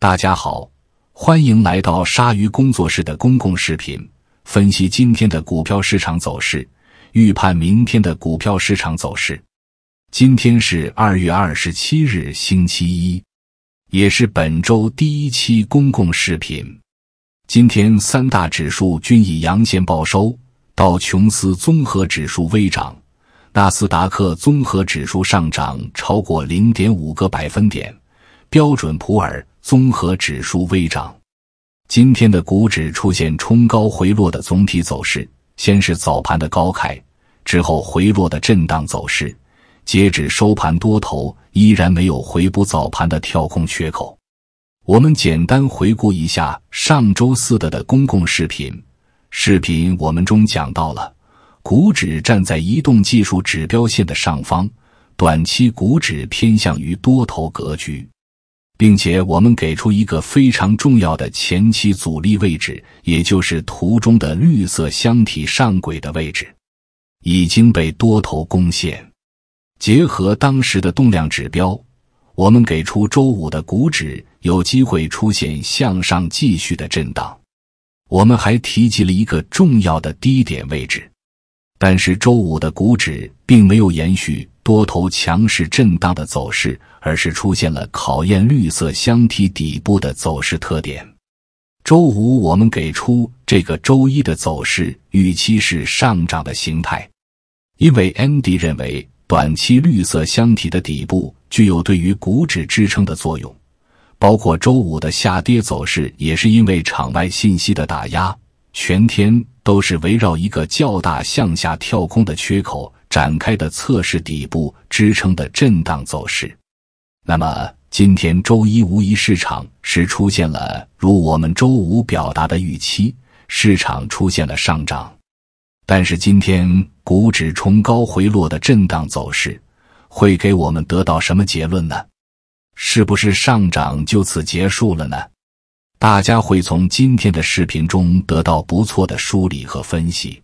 大家好，欢迎来到鲨鱼工作室的公共视频，分析今天的股票市场走势，预判明天的股票市场走势。今天是二月二十七日，星期一，也是本周第一期公共视频。今天三大指数均以阳线报收，道琼斯综合指数微涨，纳斯达克综合指数上涨超过零点五个百分点，标准普尔。综合指数微涨，今天的股指出现冲高回落的总体走势，先是早盘的高开，之后回落的震荡走势，截止收盘多头依然没有回补早盘的跳空缺口。我们简单回顾一下上周四的的公共视频，视频我们中讲到了，股指站在移动技术指标线的上方，短期股指偏向于多头格局。并且我们给出一个非常重要的前期阻力位置，也就是图中的绿色箱体上轨的位置，已经被多头攻陷。结合当时的动量指标，我们给出周五的股指有机会出现向上继续的震荡。我们还提及了一个重要的低点位置，但是周五的股指并没有延续多头强势震荡的走势。而是出现了考验绿色箱体底部的走势特点。周五我们给出这个周一的走势预期是上涨的形态，因为 a ND y 认为短期绿色箱体的底部具有对于股指支撑的作用。包括周五的下跌走势也是因为场外信息的打压，全天都是围绕一个较大向下跳空的缺口展开的，测试底部支撑的震荡走势。那么今天周一无疑市场是出现了如我们周五表达的预期，市场出现了上涨。但是今天股指冲高回落的震荡走势，会给我们得到什么结论呢？是不是上涨就此结束了呢？大家会从今天的视频中得到不错的梳理和分析。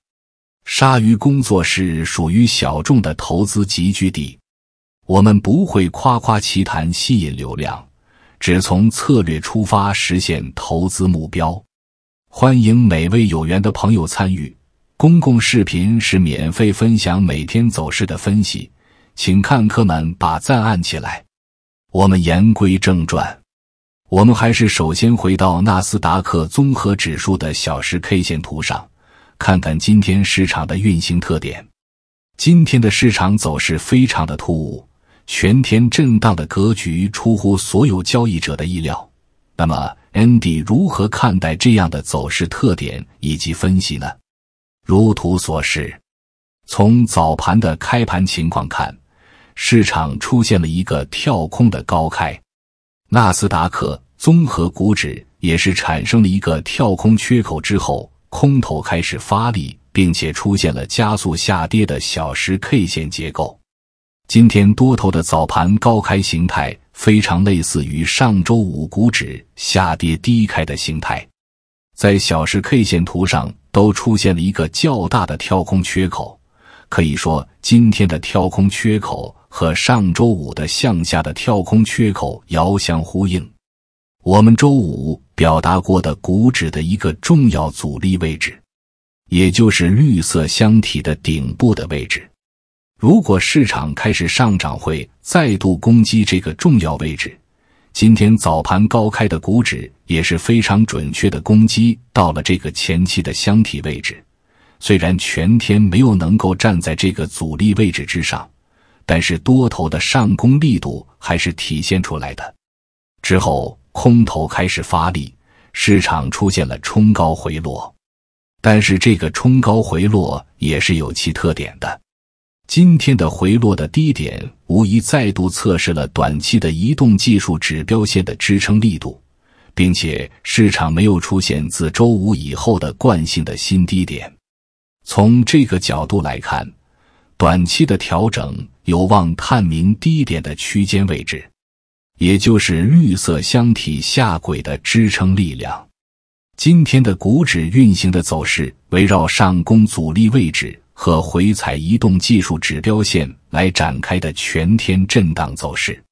鲨鱼工作室属于小众的投资集聚地。我们不会夸夸其谈吸引流量，只从策略出发实现投资目标。欢迎每位有缘的朋友参与。公共视频是免费分享每天走势的分析，请看客们把赞按起来。我们言归正传，我们还是首先回到纳斯达克综合指数的小时 K 线图上，看看今天市场的运行特点。今天的市场走势非常的突兀。全天震荡的格局出乎所有交易者的意料。那么，Andy 如何看待这样的走势特点以及分析呢？如图所示，从早盘的开盘情况看，市场出现了一个跳空的高开，纳斯达克综合股指也是产生了一个跳空缺口之后，空头开始发力，并且出现了加速下跌的小时 K 线结构。今天多头的早盘高开形态非常类似于上周五股指下跌低开的形态，在小时 K 线图上都出现了一个较大的跳空缺口，可以说今天的跳空缺口和上周五的向下的跳空缺口遥相呼应。我们周五表达过的股指的一个重要阻力位置，也就是绿色箱体的顶部的位置。如果市场开始上涨，会再度攻击这个重要位置。今天早盘高开的股指也是非常准确的攻击到了这个前期的箱体位置。虽然全天没有能够站在这个阻力位置之上，但是多头的上攻力度还是体现出来的。之后空头开始发力，市场出现了冲高回落，但是这个冲高回落也是有其特点的。今天的回落的低点无疑再度测试了短期的移动技术指标线的支撑力度，并且市场没有出现自周五以后的惯性的新低点。从这个角度来看，短期的调整有望探明低点的区间位置，也就是绿色箱体下轨的支撑力量。今天的股指运行的走势围绕上攻阻力位置。和回踩移动技术指标线来展开的全天震荡走势。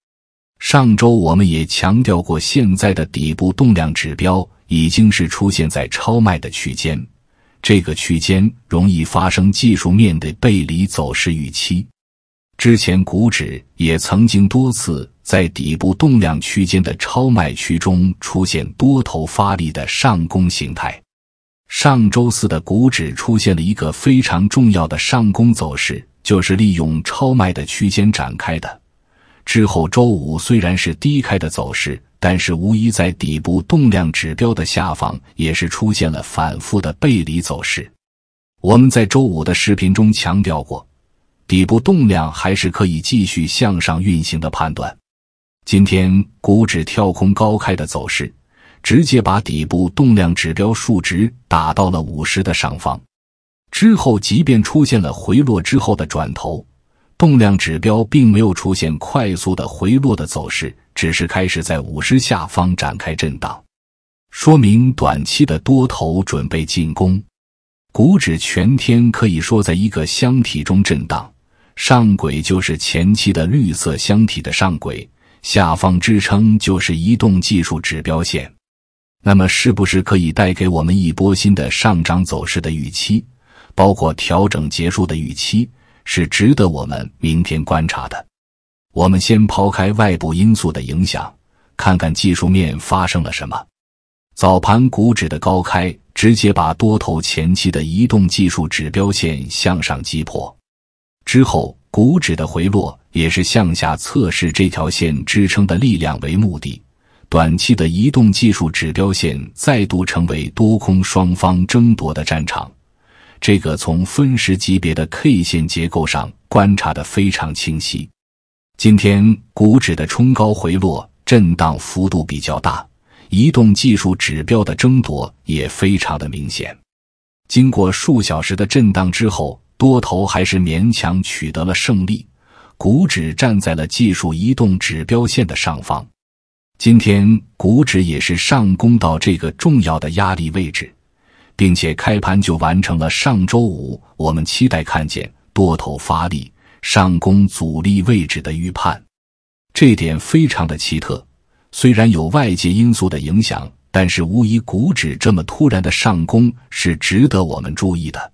上周我们也强调过，现在的底部动量指标已经是出现在超卖的区间，这个区间容易发生技术面的背离走势预期。之前股指也曾经多次在底部动量区间的超卖区中出现多头发力的上攻形态。上周四的股指出现了一个非常重要的上攻走势，就是利用超卖的区间展开的。之后周五虽然是低开的走势，但是无疑在底部动量指标的下方也是出现了反复的背离走势。我们在周五的视频中强调过，底部动量还是可以继续向上运行的判断。今天股指跳空高开的走势。直接把底部动量指标数值打到了五十的上方，之后即便出现了回落之后的转头，动量指标并没有出现快速的回落的走势，只是开始在五十下方展开震荡，说明短期的多头准备进攻。股指全天可以说在一个箱体中震荡，上轨就是前期的绿色箱体的上轨，下方支撑就是移动技术指标线。那么，是不是可以带给我们一波新的上涨走势的预期，包括调整结束的预期，是值得我们明天观察的。我们先抛开外部因素的影响，看看技术面发生了什么。早盘股指的高开直接把多头前期的移动技术指标线向上击破，之后股指的回落也是向下测试这条线支撑的力量为目的。短期的移动技术指标线再度成为多空双方争夺的战场，这个从分时级别的 K 线结构上观察的非常清晰。今天股指的冲高回落震荡幅度比较大，移动技术指标的争夺也非常的明显。经过数小时的震荡之后，多头还是勉强取得了胜利，股指站在了技术移动指标线的上方。今天股指也是上攻到这个重要的压力位置，并且开盘就完成了上周五我们期待看见多头发力上攻阻力位置的预判，这点非常的奇特。虽然有外界因素的影响，但是无疑股指这么突然的上攻是值得我们注意的。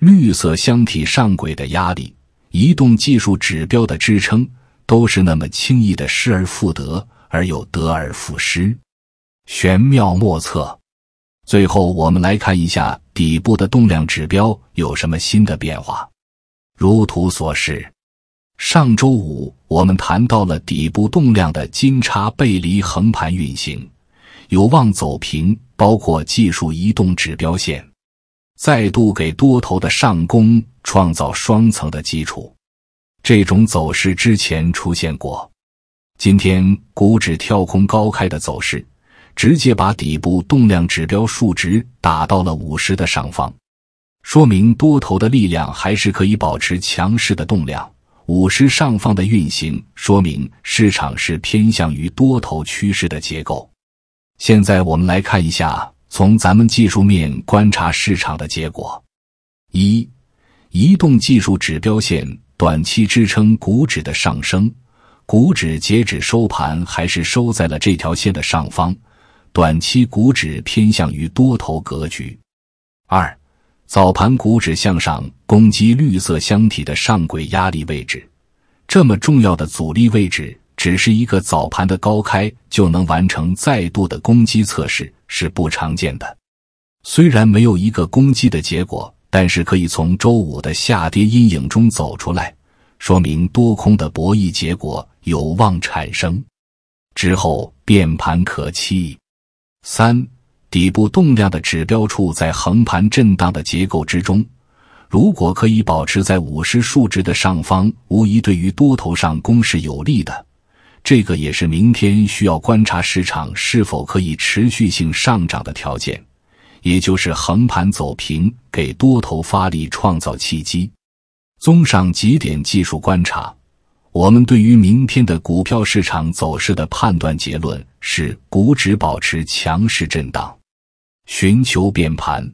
绿色箱体上轨的压力、移动技术指标的支撑，都是那么轻易的失而复得。而又得而复失，玄妙莫测。最后，我们来看一下底部的动量指标有什么新的变化。如图所示，上周五我们谈到了底部动量的金叉背离横盘运行，有望走平，包括技术移动指标线，再度给多头的上攻创造双层的基础。这种走势之前出现过。今天股指跳空高开的走势，直接把底部动量指标数值打到了五十的上方，说明多头的力量还是可以保持强势的动量。五十上方的运行，说明市场是偏向于多头趋势的结构。现在我们来看一下，从咱们技术面观察市场的结果：一、移动技术指标线短期支撑股指的上升。股指截止收盘还是收在了这条线的上方，短期股指偏向于多头格局。二，早盘股指向上攻击绿色箱体的上轨压力位置，这么重要的阻力位置，只是一个早盘的高开就能完成再度的攻击测试是不常见的。虽然没有一个攻击的结果，但是可以从周五的下跌阴影中走出来，说明多空的博弈结果。有望产生，之后变盘可期。三底部动量的指标处在横盘震荡的结构之中，如果可以保持在五十数值的上方，无疑对于多头上攻是有利的。这个也是明天需要观察市场是否可以持续性上涨的条件，也就是横盘走平给多头发力创造契机。综上几点技术观察。我们对于明天的股票市场走势的判断结论是：股指保持强势震荡，寻求变盘。